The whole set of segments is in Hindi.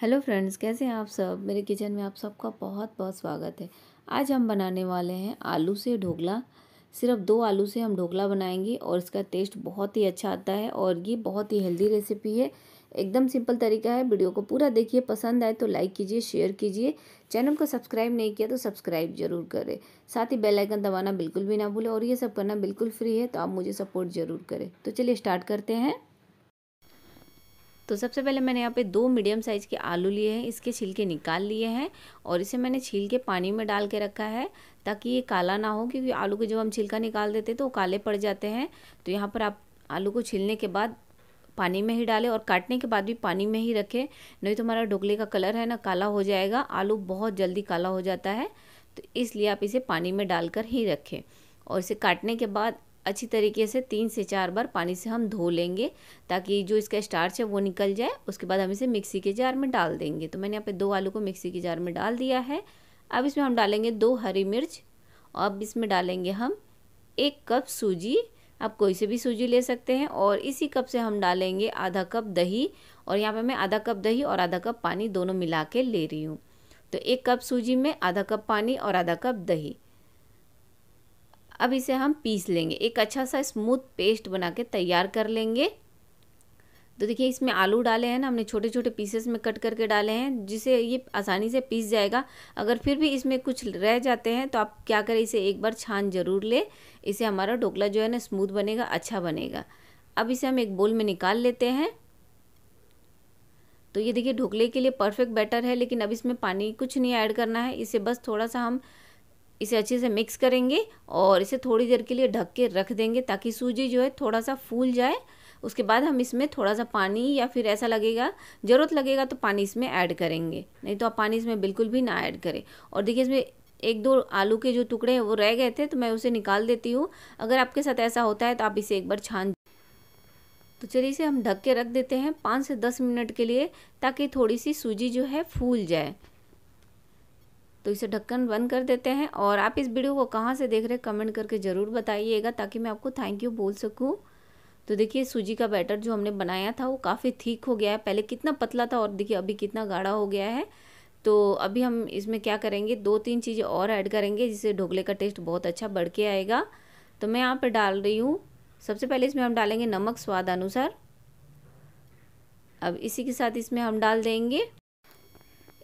हेलो फ्रेंड्स कैसे हैं आप सब मेरे किचन में आप सबका बहुत बहुत स्वागत है आज हम बनाने वाले हैं आलू से ढोकला सिर्फ दो आलू से हम ढोकला बनाएंगे और इसका टेस्ट बहुत ही अच्छा आता है और ये बहुत ही हेल्दी रेसिपी है एकदम सिंपल तरीका है वीडियो को पूरा देखिए पसंद आए तो लाइक कीजिए शेयर कीजिए चैनल को सब्सक्राइब नहीं किया तो सब्सक्राइब जरूर करें साथ ही बेल आइकन दबाना बिल्कुल भी ना भूलें और ये सब करना बिल्कुल फ्री है तो आप मुझे सपोर्ट ज़रूर करें तो चलिए स्टार्ट करते हैं तो सबसे पहले मैंने यहाँ पे दो मीडियम साइज़ के आलू लिए हैं इसके छिलके निकाल लिए हैं और इसे मैंने छील के पानी में डाल के रखा है ताकि ये काला ना हो क्योंकि आलू के जब हम छिलका निकाल देते तो वो काले पड़ जाते हैं तो यहाँ पर आप आलू को छीलने के बाद पानी में ही डालें और काटने के बाद भी पानी में ही रखें नहीं तो हमारा ढोकले का कलर है ना काला हो जाएगा आलू बहुत जल्दी काला हो जाता है तो इसलिए आप इसे पानी में डालकर ही रखें और इसे काटने के बाद अच्छी तरीके से तीन से चार बार पानी से हम धो लेंगे ताकि जो इसका स्टार्च है वो निकल जाए उसके बाद हम इसे मिक्सी के जार में डाल देंगे तो मैंने यहाँ पे दो आलू को मिक्सी के जार में डाल दिया है अब इसमें हम डालेंगे दो हरी मिर्च और अब इसमें डालेंगे हम एक कप सूजी आप कोई से भी सूजी ले सकते हैं और इसी कप से हम डालेंगे आधा कप दही और यहाँ पर मैं आधा कप दही और आधा कप पानी दोनों मिला के ले रही हूँ तो एक कप सूजी में आधा कप पानी और आधा कप दही अब इसे हम पीस लेंगे एक अच्छा सा स्मूथ पेस्ट बना के तैयार कर लेंगे तो देखिए इसमें आलू डाले हैं ना हमने छोटे छोटे पीसेस में कट करके डाले हैं जिसे ये आसानी से पीस जाएगा अगर फिर भी इसमें कुछ रह जाते हैं तो आप क्या करें इसे एक बार छान जरूर ले इसे हमारा ढोकला जो है ना स्मूथ बनेगा अच्छा बनेगा अब इसे हम एक बोल में निकाल लेते हैं तो ये देखिए ढोकले के लिए परफेक्ट बैटर है लेकिन अब इसमें पानी कुछ नहीं ऐड करना है इसे बस थोड़ा सा हम इसे अच्छे से मिक्स करेंगे और इसे थोड़ी देर के लिए ढक के रख देंगे ताकि सूजी जो है थोड़ा सा फूल जाए उसके बाद हम इसमें थोड़ा सा पानी या फिर ऐसा लगेगा ज़रूरत लगेगा तो पानी इसमें ऐड करेंगे नहीं तो आप पानी इसमें बिल्कुल भी ना ऐड करें और देखिए इसमें एक दो आलू के जो टुकड़े हैं वो रह गए थे तो मैं उसे निकाल देती हूँ अगर आपके साथ ऐसा होता है तो आप इसे एक बार छान तो चलिए इसे हम ढक के रख देते हैं पाँच से दस मिनट के लिए ताकि थोड़ी सी सूजी जो है फूल जाए तो इसे ढक्कन बंद कर देते हैं और आप इस वीडियो को कहाँ से देख रहे हैं कमेंट करके ज़रूर बताइएगा ताकि मैं आपको थैंक यू बोल सकूँ तो देखिए सूजी का बैटर जो हमने बनाया था वो काफ़ी ठीक हो गया है पहले कितना पतला था और देखिए अभी कितना गाढ़ा हो गया है तो अभी हम इसमें क्या करेंगे दो तीन चीज़ें और ऐड करेंगे जिससे ढोकले का टेस्ट बहुत अच्छा बढ़ के आएगा तो मैं यहाँ पर डाल रही हूँ सबसे पहले इसमें हम डालेंगे नमक स्वाद अनुसार अब इसी के साथ इसमें हम डाल देंगे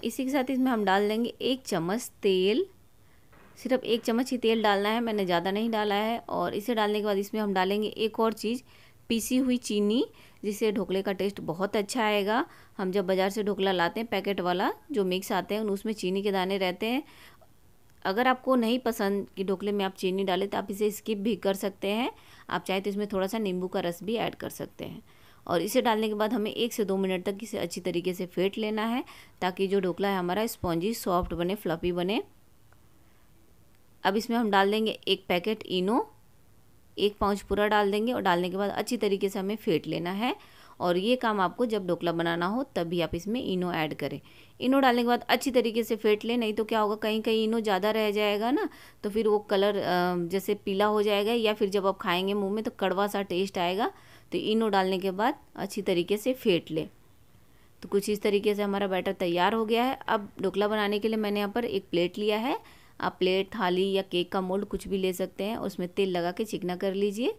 इसी के साथ इसमें हम डाल देंगे एक चम्मच तेल सिर्फ एक चम्मच ही तेल डालना है मैंने ज़्यादा नहीं डाला है और इसे डालने के बाद इसमें हम डालेंगे एक और चीज़ पीसी हुई चीनी जिससे ढोकले का टेस्ट बहुत अच्छा आएगा हम जब बाज़ार से ढोकला लाते हैं पैकेट वाला जो मिक्स आते हैं उसमें चीनी के दाने रहते हैं अगर आपको नहीं पसंद कि ढोकले में आप चीनी डालें तो आप इसे स्किप भी कर सकते हैं आप चाहे तो इसमें थोड़ा सा नींबू का रस भी ऐड कर सकते हैं और इसे डालने के बाद हमें एक से दो मिनट तक इसे अच्छी तरीके से फेंट लेना है ताकि जो ढोकला है हमारा स्पॉन्जी सॉफ्ट बने फ्लफ़ी बने अब इसमें हम डाल देंगे एक पैकेट इनो एक पाउच पूरा डाल देंगे और डालने के बाद अच्छी तरीके से हमें फेंट लेना है और ये काम आपको जब ढोकला बनाना हो तभी आप इसमें इनो ऐड करें इनो डालने के बाद अच्छी तरीके से फेंट लें नहीं तो क्या होगा कहीं कहीं इनो ज़्यादा रह जाएगा ना तो फिर वो कलर जैसे पीला हो जाएगा या फिर जब आप खाएंगे मुंह में तो कड़वा सा टेस्ट आएगा तो इनो डालने के बाद अच्छी तरीके से फेंट लें तो कुछ इस तरीके से हमारा बैटर तैयार हो गया है अब ढोकला बनाने के लिए मैंने यहाँ पर एक प्लेट लिया है आप प्लेट थाली या केक का मोल्ड कुछ भी ले सकते हैं उसमें तेल लगा के चिकना कर लीजिए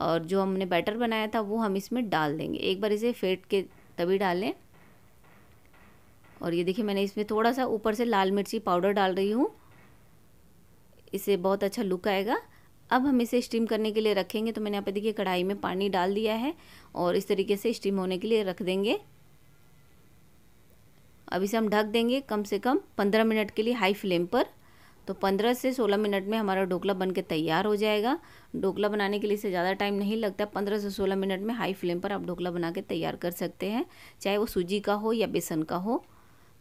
और जो हमने बैटर बनाया था वो हम इसमें डाल देंगे एक बार इसे फेंट के तभी डालें और ये देखिए मैंने इसमें थोड़ा सा ऊपर से लाल मिर्ची पाउडर डाल रही हूँ इससे बहुत अच्छा लुक आएगा अब हम इसे स्टीम करने के लिए रखेंगे तो मैंने यहाँ पे देखिए कढ़ाई में पानी डाल दिया है और इस तरीके से स्टीम होने के लिए रख देंगे अब इसे हम ढक देंगे कम से कम पंद्रह मिनट के लिए हाई फ्लेम पर तो पंद्रह से सोलह मिनट में हमारा ढोकला बन के तैयार हो जाएगा ढोकला बनाने के लिए इसे ज़्यादा टाइम नहीं लगता पंद्रह से सोलह मिनट में हाई फ्लेम पर आप ढोकला बना के तैयार कर सकते हैं चाहे वो सूजी का हो या बेसन का हो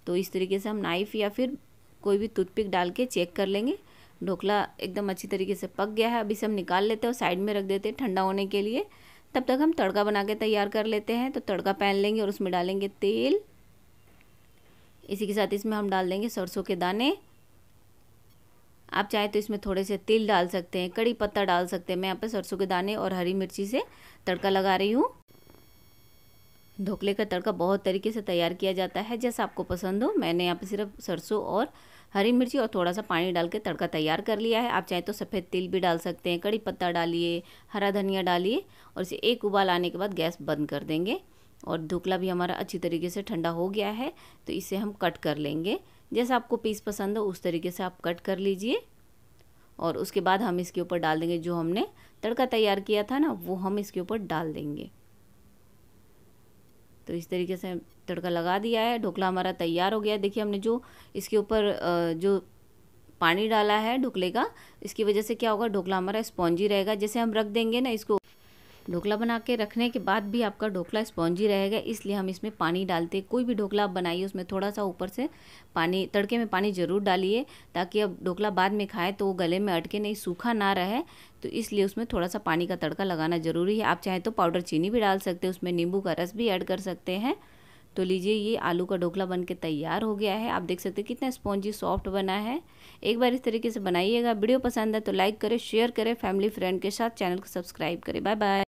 तो इस तरीके से हम नाइफ़ या फिर कोई भी टूथपिक डाल के चेक कर लेंगे ढोकला एकदम अच्छी तरीके से पक गया है अभी से हम निकाल लेते हैं और साइड में रख देते हैं ठंडा होने के लिए तब तक हम तड़का बना के तैयार कर लेते हैं तो तड़का पहन लेंगे और उसमें डालेंगे तेल इसी के साथ इसमें हम डाल देंगे सरसों के दाने आप चाहें तो इसमें थोड़े से तिल डाल सकते हैं कड़ी पत्ता डाल सकते हैं मैं यहाँ पर सरसों के दाने और हरी मिर्ची से तड़का लगा रही हूँ ढोकले का तड़का बहुत तरीके से तैयार किया जाता है जैसा आपको पसंद हो मैंने यहाँ पर सिर्फ सरसों और हरी मिर्ची और थोड़ा सा पानी डाल के तड़का तैयार कर लिया है आप चाहे तो सफ़ेद तिल भी डाल सकते हैं कड़ी पत्ता डालिए हरा धनिया डालिए और इसे एक उबाल आने के बाद गैस बंद कर देंगे और ढोकला भी हमारा अच्छी तरीके से ठंडा हो गया है तो इसे हम कट कर लेंगे जैसा आपको पीस पसंद हो उस तरीके से आप कट कर लीजिए और उसके बाद हम इसके ऊपर डाल देंगे जो हमने तड़का तैयार किया था ना वो हम इसके ऊपर डाल देंगे तो इस तरीके से तड़का लगा दिया है ढोकला हमारा तैयार हो गया देखिए हमने जो इसके ऊपर जो पानी डाला है ढोकले का इसकी वजह से क्या होगा ढोकला हमारा स्पॉन्जी रहेगा जैसे हम रख देंगे ना इसको ढोकला बना के रखने के बाद भी आपका ढोकला स्पॉन्जी रहेगा इसलिए हम इसमें पानी डालते कोई भी ढोकला आप बनाइए उसमें थोड़ा सा ऊपर से पानी तड़के में पानी ज़रूर डालिए ताकि अब ढोकला बाद में खाए तो वो गले में अटके नहीं सूखा ना रहे तो इसलिए उसमें थोड़ा सा पानी का तड़का लगाना ज़रूरी है आप चाहें तो पाउडर चीनी भी डाल सकते हैं उसमें नींबू का रस भी ऐड कर सकते हैं तो लीजिए ये आलू का ढोकला बन के तैयार हो गया है आप देख सकते हैं कितना स्पॉन्जी सॉफ्ट बना है एक बार इस तरीके से बनाइएगा वीडियो पसंद है तो लाइक करें शेयर करें फैमिली फ्रेंड के साथ चैनल को सब्सक्राइब करें बाय बाय